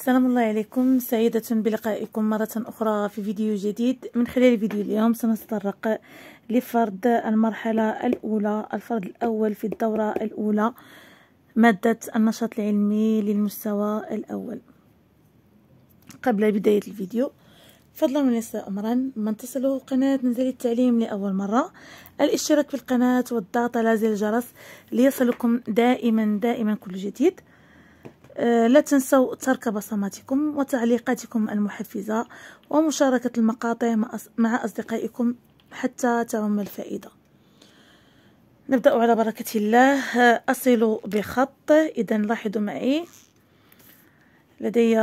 السلام الله عليكم سعيدة بلقائكم مرة أخرى في فيديو جديد من خلال فيديو اليوم سنتطرق لفرض المرحلة الأولى الفرض الأول في الدورة الأولى مادة النشاط العلمي للمستوى الأول قبل بداية الفيديو فضلا وليس أمرا من تصلوا قناة نزل التعليم لأول مرة الاشتراك في القناة والضغط على زر الجرس ليصلكم دائما دائما كل جديد آه، لا تنسوا ترك بصماتكم وتعليقاتكم المحفزة ومشاركة المقاطع مع أصدقائكم حتى تعم الفائدة نبدأ على بركة الله آه، أصل بخط إذا لاحظوا معي لدي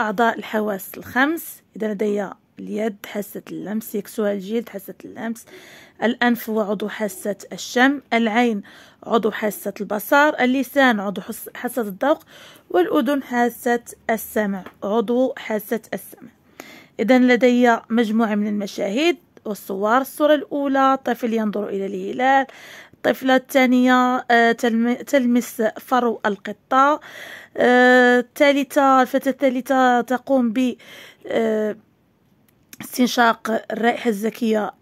أعضاء الحواس الخمس إذا لدي اليد حاسة اللمس يكسوها الجلد حاسة اللمس الأنف هو عضو حاسة الشم العين عضو حاسة البصر اللسان عضو حاسة الذوق والأذن حاسة السمع عضو حاسة السمع إذا لدي مجموعة من المشاهد والصور الصورة الأولى طفل ينظر إلى الهلال الطفلة الثانية آه، تلمس فرو القطة آه، الثالثة الفتاة الثالثة تقوم ب آه، استنشاق الرائحة الزكية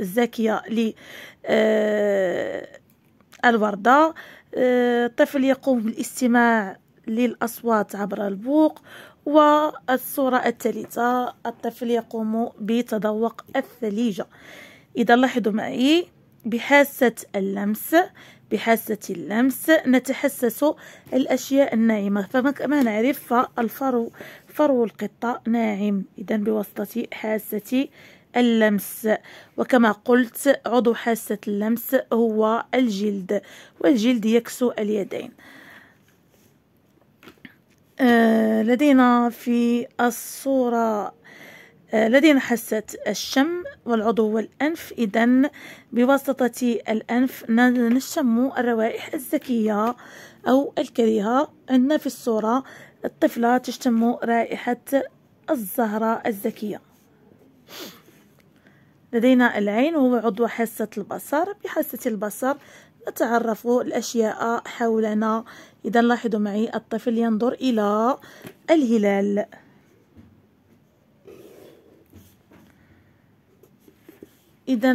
الزاكية للوردة آه، الطفل آه، يقوم بالاستماع للأصوات عبر البوق والصورة الثالثة الطفل يقوم بتذوق الثليجة إذا لاحظوا معي بحاسة اللمس بحاسة اللمس نتحسس الأشياء الناعمة فما نعرف فالفرو فرو القطة ناعم إذا بواسطة حاسة اللمس وكما قلت عضو حاسة اللمس هو الجلد والجلد يكسو اليدين آه، لدينا في الصورة آه، لدينا حاسة الشم والعضو والأنف إذا بواسطة الأنف نشم الروائح الزكية أو الكريهة أن في الصورة الطفلة تشتم رائحة الزهرة الزكية لدينا العين وهو عضو حاسة البصر بحاسة البصر نتعرف الأشياء حولنا إذا لاحظوا معي الطفل ينظر إلى الهلال إذا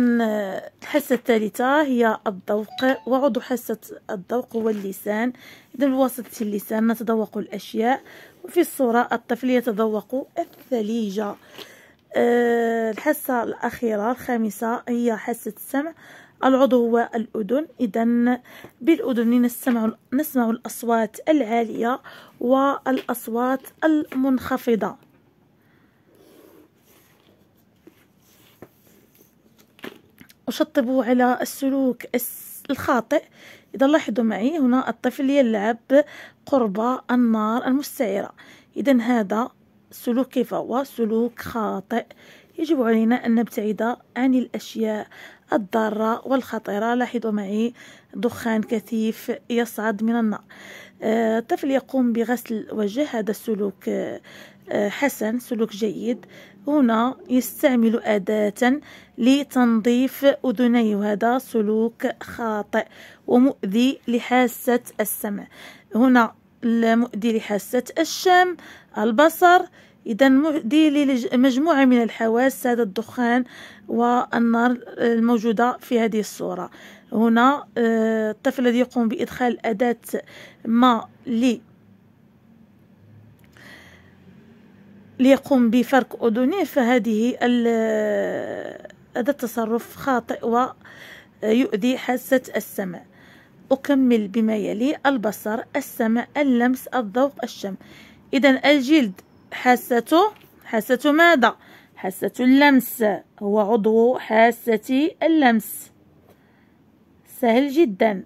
الحاسة الثالثة هي الذوق وعضو حاسة الذوق هو اللسان إذا بواسطة اللسان نتذوق الأشياء وفي الصورة الطفل يتذوق الثليج آه، الحاسة الأخيرة الخامسة هي حاسة السمع العضو هو الأذن إذا بالأذن نسمع, نسمع الأصوات العالية والأصوات المنخفضة وشطبوا على السلوك الخاطئ إذا لاحظوا معي هنا الطفل يلعب قرب النار المستعيرة إذا هذا السلوك كيف هو سلوك خاطئ يجب علينا أن نبتعد عن الأشياء الضارة والخطيرة لاحظوا معي دخان كثيف يصعد من النار آه، الطفل يقوم بغسل وجه هذا السلوك آه، حسن سلوك جيد هنا يستعمل أداة لتنظيف أذنيه وهذا سلوك خاطئ ومؤذي لحاسة السمع هنا المؤذي لحاسة الشم البصر إذا معدي لمجموعة من الحواس هذا الدخان والنار الموجودة في هذه الصورة هنا آه، الطفل الذي يقوم بإدخال أداة ما لي ليقوم بفرك أذنه فهذه هذا التصرف خاطئ ويؤذي آه، حاسة السمع أكمل بما يلي البصر السمع اللمس الذوق الشم إذا الجلد حاسة حاسة ماذا حاسة اللمس هو عضو حاسة اللمس سهل جدا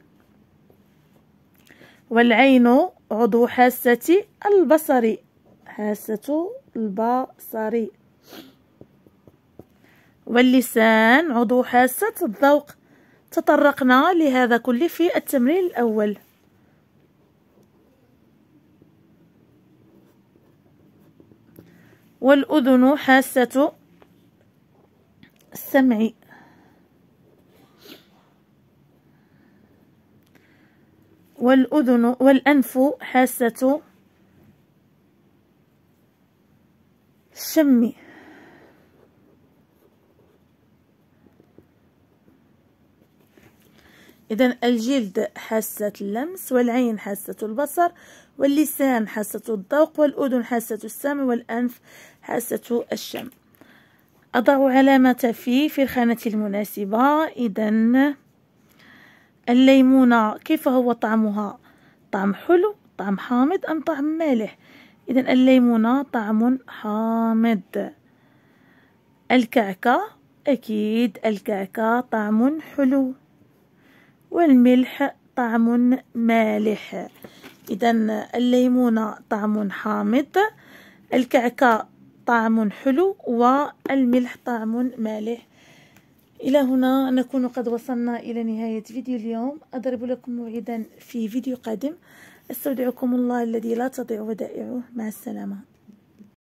والعين عضو حاسة البصر حاسة البصر واللسان عضو حاسة الذوق تطرقنا لهذا كله في التمرين الأول والأذن حاسة السمع والأذن والأنف حاسة الشم إذا الجلد حاسة اللمس والعين حاسة البصر واللسان حاسة الذوق والأذن حاسة السمع والأنف حاسة الشم أضع علامة في في الخانة المناسبة إذا الليمونة كيف هو طعمها طعم حلو طعم حامض أم طعم مالح إذا الليمونة طعم حامض الكعكة أكيد الكعكة طعم حلو والملح طعم مالح إذا الليمونة طعم حامض الكعكة طعم حلو والملح طعم مالح إلى هنا نكون قد وصلنا إلى نهاية فيديو اليوم أضرب لكم موعدا في فيديو قادم أستودعكم الله الذي لا تضيع ودائعه مع السلامة